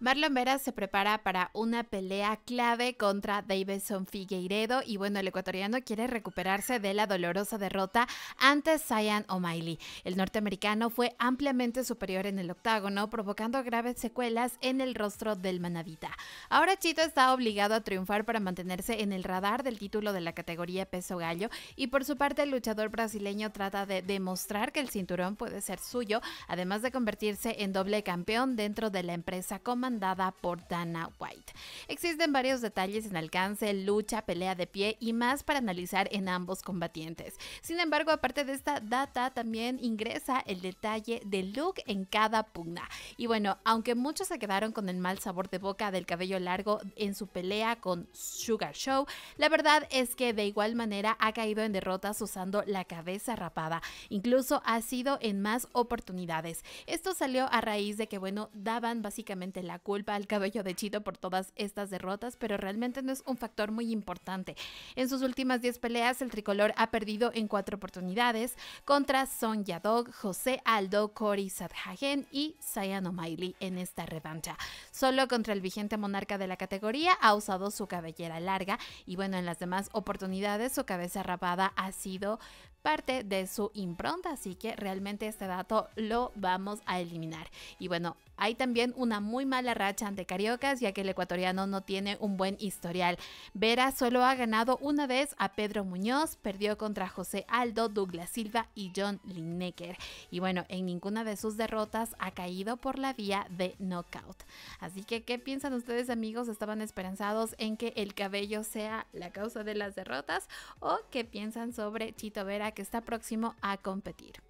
Marlon Vera se prepara para una pelea clave contra Davidson Figueiredo y bueno, el ecuatoriano quiere recuperarse de la dolorosa derrota ante Cyan O'Malley. El norteamericano fue ampliamente superior en el octágono, provocando graves secuelas en el rostro del manavita. Ahora Chito está obligado a triunfar para mantenerse en el radar del título de la categoría peso gallo y por su parte el luchador brasileño trata de demostrar que el cinturón puede ser suyo, además de convertirse en doble campeón dentro de la empresa Coma dada por Dana White. Existen varios detalles en alcance, lucha, pelea de pie y más para analizar en ambos combatientes. Sin embargo, aparte de esta data, también ingresa el detalle de look en cada pugna. Y bueno, aunque muchos se quedaron con el mal sabor de boca del cabello largo en su pelea con Sugar Show, la verdad es que de igual manera ha caído en derrotas usando la cabeza rapada. Incluso ha sido en más oportunidades. Esto salió a raíz de que, bueno, daban básicamente la culpa al cabello de Chito por todas estas derrotas, pero realmente no es un factor muy importante. En sus últimas 10 peleas, el tricolor ha perdido en cuatro oportunidades contra Son Yadog, José Aldo, Cory Sadhagen y Sayan O'Malley en esta revancha. Solo contra el vigente monarca de la categoría ha usado su cabellera larga y bueno, en las demás oportunidades su cabeza rapada ha sido parte de su impronta, así que realmente este dato lo vamos a eliminar. Y bueno, hay también una muy mala racha ante Cariocas, ya que el ecuatoriano no tiene un buen historial. Vera solo ha ganado una vez a Pedro Muñoz, perdió contra José Aldo, Douglas Silva y John Lineker. Y bueno, en ninguna de sus derrotas ha caído por la vía de knockout. Así que, ¿qué piensan ustedes amigos? ¿Estaban esperanzados en que el cabello sea la causa de las derrotas? ¿O qué piensan sobre Chito Vera que está próximo a competir.